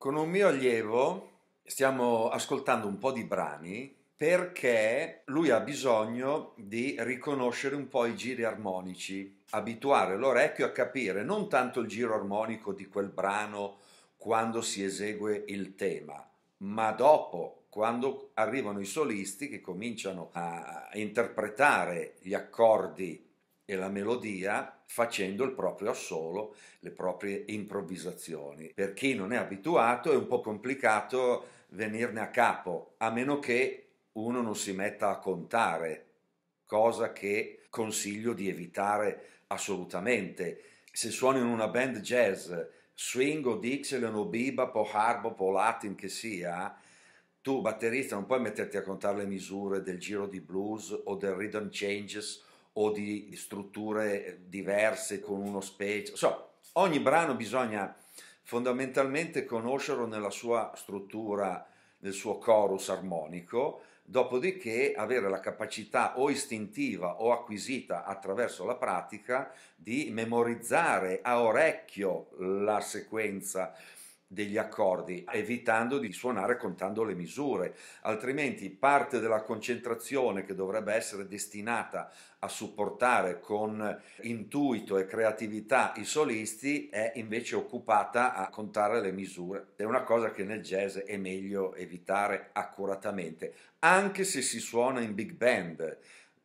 Con un mio allievo stiamo ascoltando un po' di brani perché lui ha bisogno di riconoscere un po' i giri armonici, abituare l'orecchio a capire non tanto il giro armonico di quel brano quando si esegue il tema, ma dopo, quando arrivano i solisti che cominciano a interpretare gli accordi e la melodia facendo il proprio assolo, le proprie improvvisazioni. Per chi non è abituato è un po' complicato venirne a capo, a meno che uno non si metta a contare, cosa che consiglio di evitare assolutamente. Se suoni in una band jazz, swing o Dixieland o bebop o harp o latin che sia, tu batterista non puoi metterti a contare le misure del giro di blues o del rhythm changes o di strutture diverse con uno specie. So, ogni brano bisogna fondamentalmente conoscerlo nella sua struttura, nel suo chorus armonico, dopodiché avere la capacità o istintiva o acquisita attraverso la pratica di memorizzare a orecchio la sequenza degli accordi, evitando di suonare contando le misure, altrimenti parte della concentrazione che dovrebbe essere destinata a supportare con intuito e creatività i solisti è invece occupata a contare le misure. È una cosa che nel jazz è meglio evitare accuratamente, anche se si suona in big band,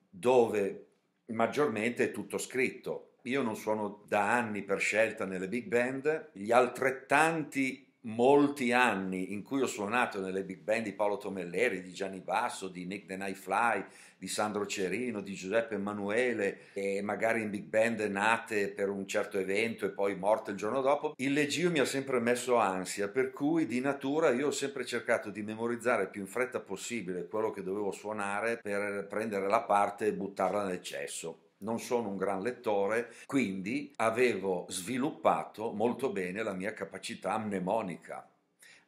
dove maggiormente è tutto scritto io non suono da anni per scelta nelle big band, gli altrettanti molti anni in cui ho suonato nelle big band di Paolo Tomelleri, di Gianni Basso, di Nick The Nightfly, di Sandro Cerino, di Giuseppe Emanuele e magari in big band nate per un certo evento e poi morte il giorno dopo, il leggio mi ha sempre messo ansia, per cui di natura io ho sempre cercato di memorizzare più in fretta possibile quello che dovevo suonare per prendere la parte e buttarla nel cesso non sono un gran lettore, quindi avevo sviluppato molto bene la mia capacità mnemonica.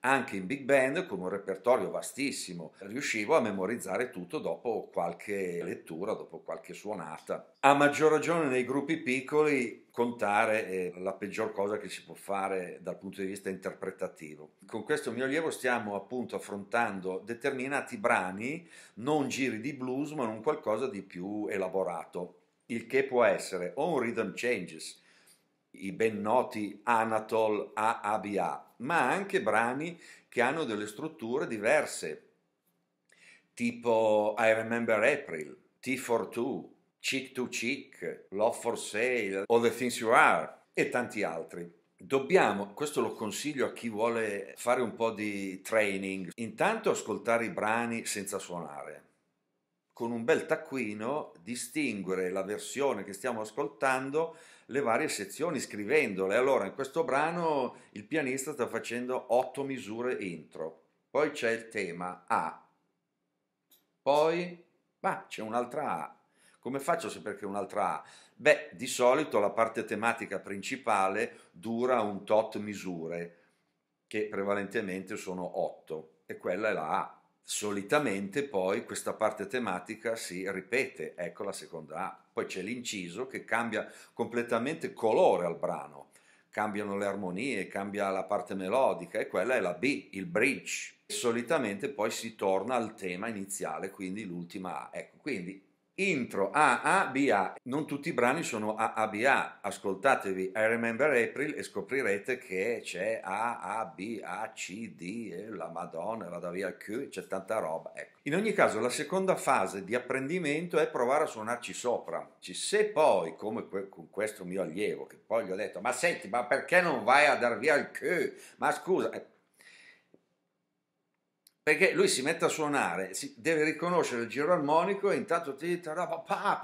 Anche in big band, con un repertorio vastissimo, riuscivo a memorizzare tutto dopo qualche lettura, dopo qualche suonata. A maggior ragione nei gruppi piccoli contare è la peggior cosa che si può fare dal punto di vista interpretativo. Con questo mio allievo stiamo appunto affrontando determinati brani, non giri di blues, ma un qualcosa di più elaborato il che può essere o un rhythm changes, i ben noti Anatol AABA, ma anche brani che hanno delle strutture diverse, tipo I Remember April, T42, Cheek to Cheek, Love for Sale, All the Things You Are e tanti altri. Dobbiamo, questo lo consiglio a chi vuole fare un po' di training, intanto ascoltare i brani senza suonare con un bel taccuino distinguere la versione che stiamo ascoltando, le varie sezioni scrivendole. Allora, in questo brano il pianista sta facendo otto misure intro, poi c'è il tema A, poi bah, c'è un'altra A. Come faccio a sapere che un'altra A? Beh, di solito la parte tematica principale dura un tot misure, che prevalentemente sono otto, e quella è la A solitamente poi questa parte tematica si ripete, ecco la seconda A, poi c'è l'inciso che cambia completamente colore al brano, cambiano le armonie, cambia la parte melodica e quella è la B, il bridge. Solitamente poi si torna al tema iniziale, quindi l'ultima A. Ecco, quindi intro AABA. Non tutti i brani sono AABA. Ascoltatevi I Remember April e scoprirete che c'è A, A, B, A, C, D, eh, la Madonna, vada via il Q, c'è tanta roba. Ecco. In ogni caso, la seconda fase di apprendimento è provare a suonarci sopra. Se poi, come que- con questo mio allievo, che poi gli ho detto, ma senti, ma perché non vai a dar via il Q? Ma scusa, eh, perché lui si mette a suonare, deve riconoscere il giro armonico e intanto ti papà,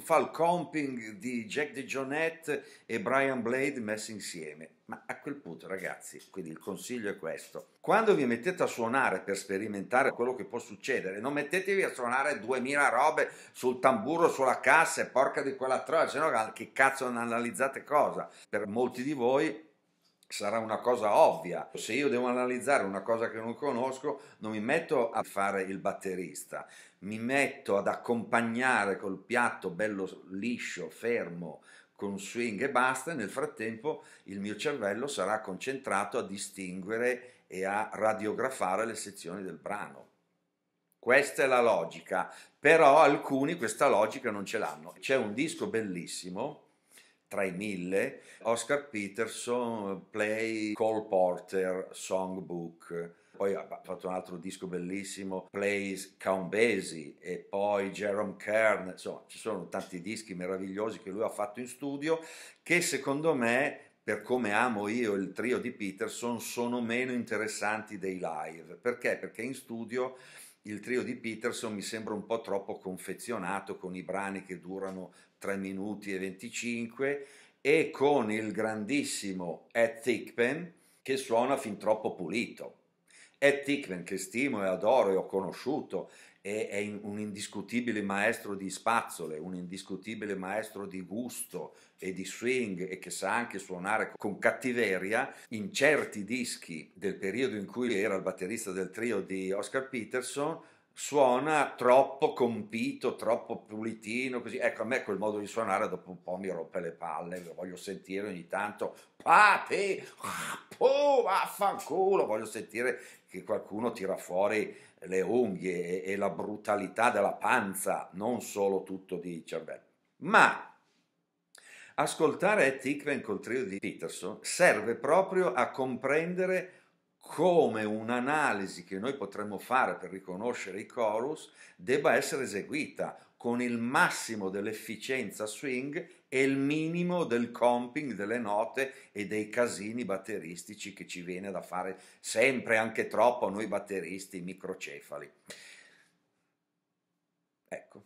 fa il comping di Jack di Jonette e Brian Blade messi insieme. Ma a quel punto, ragazzi, quindi il consiglio è questo: quando vi mettete a suonare per sperimentare quello che può succedere, non mettetevi a suonare duemila robe sul tamburo, sulla cassa e porca di quella troia, se no che cazzo non analizzate cosa? Per molti di voi sarà una cosa ovvia. Se io devo analizzare una cosa che non conosco, non mi metto a fare il batterista, mi metto ad accompagnare col piatto bello liscio, fermo, con swing e basta, e nel frattempo il mio cervello sarà concentrato a distinguere e a radiografare le sezioni del brano. Questa è la logica, però alcuni questa logica non ce l'hanno. C'è un disco bellissimo tra i mille, Oscar Peterson, Play, Cole Porter, Songbook, poi ha fatto un altro disco bellissimo, Plays Count Basie e poi Jerome Kern, insomma ci sono tanti dischi meravigliosi che lui ha fatto in studio che secondo me per come amo io il trio di Peterson sono meno interessanti dei live, perché? Perché in studio il trio di Peterson mi sembra un po' troppo confezionato con i brani che durano 3 minuti e 25 e con il grandissimo Ed Thickpen che suona fin troppo pulito. Ed Tickman, che stimo e adoro e ho conosciuto, è, è, un indiscutibile maestro di spazzole, un indiscutibile maestro di gusto e di swing e che sa anche suonare con cattiveria. In certi dischi del periodo in cui era il batterista del trio di Oscar Peterson, suona troppo compito, troppo pulitino, così. Ecco, a me quel modo di suonare dopo un po' mi rompe le palle, lo voglio sentire ogni tanto, pate, po, vaffanculo, voglio sentire che qualcuno tira fuori le unghie e, e la brutalità della panza, non solo tutto di cervello. Ma ascoltare Ed Hickman col trio di Peterson serve proprio a comprendere come un'analisi che noi potremmo fare per riconoscere i chorus debba essere eseguita con il massimo dell'efficienza swing e il minimo del comping delle note e dei casini batteristici che ci viene da fare sempre, anche troppo, noi batteristi microcefali. Ecco.